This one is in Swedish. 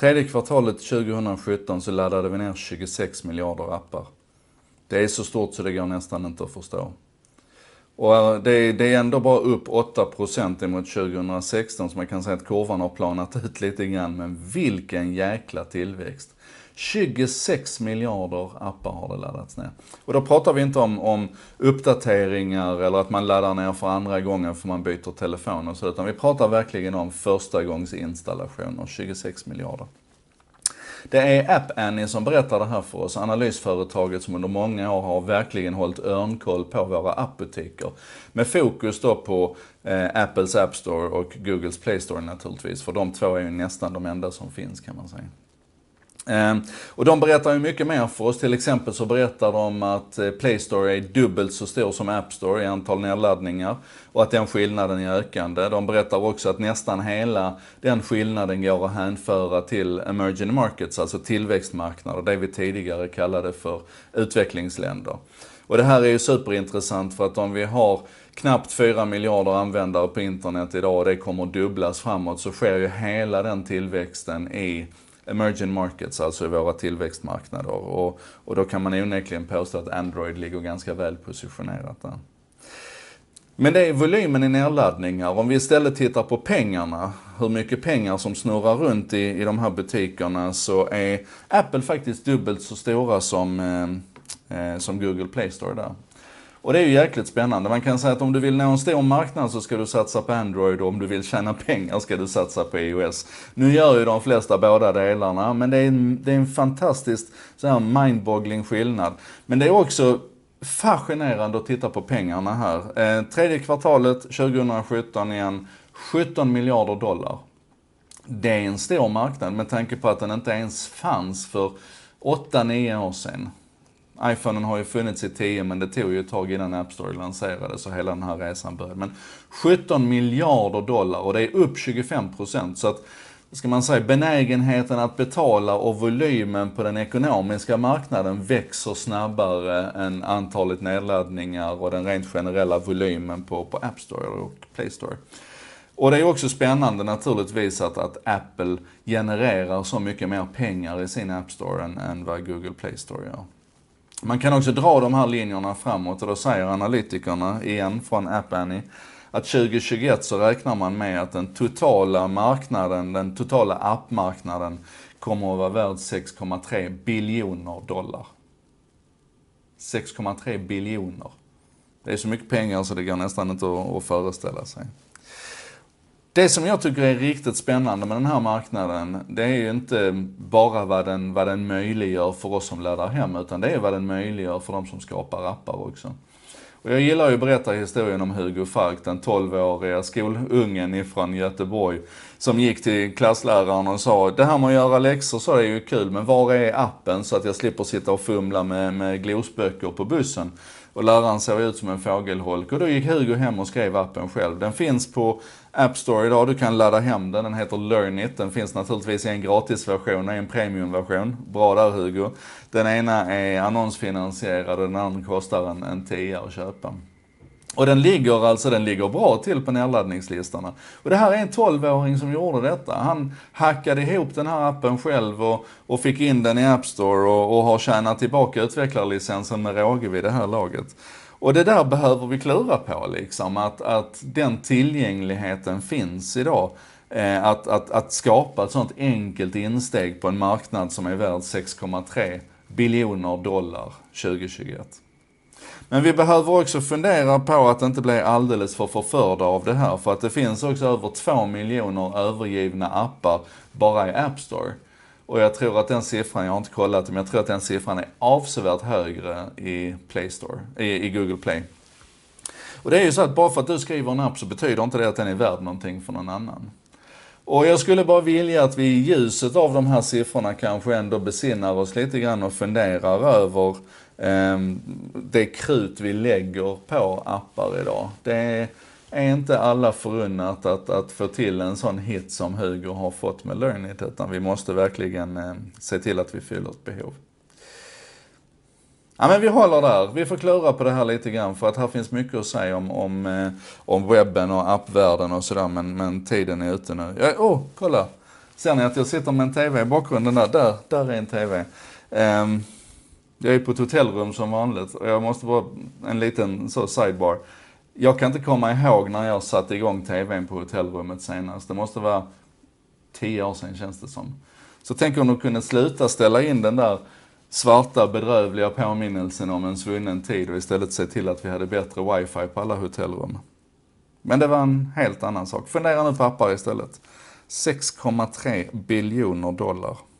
Tredje kvartalet 2017 så laddade vi ner 26 miljarder appar. Det är så stort så det går nästan inte att förstå. Och eh, det, det är ändå bara upp 8% emot 2016 så man kan säga att kurvan har planat ut lite grann. Men vilken jäkla tillväxt! 26 miljarder appar har det laddats ner. Och då pratar vi inte om, om uppdateringar eller att man laddar ner för andra gången för man byter telefon och så, utan vi pratar verkligen om första gångs installationer, 26 miljarder. Det är App Annie som berättar det här för oss, analysföretaget som under många år har verkligen hållit örnkoll på våra appbutiker. Med fokus då på eh, Apples App Store och Googles Play Store naturligtvis, för de två är ju nästan de enda som finns kan man säga. Ehm, och de berättar ju mycket mer för oss. Till exempel så berättar de att eh, Play Store är dubbelt så stor som App Store i antal nedladdningar och att den skillnaden är ökande. De berättar också att nästan hela den skillnaden går att hänföra till emerging markets, alltså tillväxtmarknader, det vi tidigare kallade för utvecklingsländer. Och det här är ju superintressant för att om vi har knappt 4 miljarder användare på internet idag och det kommer att dubblas framåt så sker ju hela den tillväxten i emerging markets, alltså i våra tillväxtmarknader. Och, och då kan man onekligen påstå att Android ligger ganska väl positionerat där. Men det är volymen i nedladdningar. Om vi istället tittar på pengarna, hur mycket pengar som snurrar runt i, i de här butikerna, så är Apple faktiskt dubbelt så stora som, eh, eh som Google Play Store där. Och det är ju jäkligt spännande. Man kan säga att om du vill nå en stor marknad så ska du satsa på Android och om du vill tjäna pengar ska du satsa på iOS. Nu gör ju de flesta båda delarna men det är en, det är en fantastiskt så här mindboggling skillnad. Men det är också fascinerande att titta på pengarna här. Eh, tredje kvartalet 2017 igen, 17 miljarder dollar. Det är en stor marknad med tanke på att den inte ens fanns för 8-9 år sedan iPhonen har ju funnits i 10 men det tog ju ett tag innan App Store lanserades och hela den här resan började. Men 17 miljarder dollar och det är upp 25% så att ska man säga, benägenheten att betala och volymen på den ekonomiska marknaden växer snabbare än antalet nedladdningar och den rent generella volymen på, på App Store och Play Store. Och det är också spännande naturligtvis att, att Apple genererar så mycket mer pengar i sin App Store än, än vad Google Play Store gör. Man kan också dra de här linjerna framåt och då säger analytikerna, igen från App Annie, att 2021 så räknar man med att den totala marknaden, den totala appmarknaden kommer att vara värd 6,3 biljoner dollar. 6,3 biljoner. Det är så mycket pengar så det går nästan inte att, att föreställa sig. Det som jag tycker är riktigt spännande med den här marknaden, det är ju inte bara vad den, vad den möjliggör för oss som laddar hem, utan det är vad den möjliggör för de som skapar appar också. Och jag gillar ju att berätta historien om Hugo Falk, den 12-åriga skolungen ifrån Göteborg, som gick till klassläraren och sa, det här med att göra läxor så är ju kul, men var är appen så att jag slipper sitta och fumla med, med glosböcker på bussen? och läraren såg ut som en fågelholk. Och då gick Hugo hem och skrev appen själv. Den finns på App Store idag, du kan ladda hem den. Den heter Learnit. Den finns naturligtvis i en gratisversion och i en premiumversion. Bra där Hugo. Den ena är annonsfinansierad och den andra kostar en, en tia att köpa. Och den ligger alltså den ligger bra till på nedladdningslistorna. Och det här är en 12-åring som gjorde detta. Han hackade ihop den här appen själv och, och fick in den i App Store och, och har tjänat tillbaka utvecklarlicensen med råge vid det här laget. Och det där behöver vi klura på liksom, att, att den tillgängligheten finns idag. Eh, att, att, att skapa ett sånt enkelt insteg på en marknad som är värd 6,3 biljoner dollar 2021. Men vi behöver också fundera på att inte bli alldeles för förförda av det här. För att det finns också över 2 miljoner övergivna appar bara i App Store. Och jag tror att den siffran, jag har inte kollat men jag tror att den siffran är avsevärt högre i Play Store, i, i Google Play. Och det är ju så att bara för att du skriver en app så betyder inte det att den är värd någonting för någon annan. Och jag skulle bara vilja att vi i ljuset av de här siffrorna kanske ändå besinnar oss lite grann och funderar över Ehm, det krut vi lägger på appar idag. Det är inte alla förunnat att, att få till en sån hit som Hugo har fått med Learnit utan vi måste verkligen ehm, se till att vi fyller ett behov. Ja, men vi håller där. Vi får klura på det här lite grann för att här finns mycket att säga om, om, eh, om webben och appvärlden och sådär men, men tiden är ute nu. Ja, oh, kolla! Ser ni att jag sitter med en TV i bakgrunden där? Där, där är en TV. Um, ehm, jag är på ett hotellrum som vanligt och jag måste bara, en liten så sidebar. Jag kan inte komma ihåg när jag satte igång TVn på hotellrummet senast. Det måste vara tio år sedan känns det som. Så tänk om de kunde sluta ställa in den där svarta bedrövliga påminnelsen om en svunnen tid och istället se till att vi hade bättre wifi på alla hotellrum. Men det var en helt annan sak. Fundera nu på appar istället. 6,3 biljoner dollar.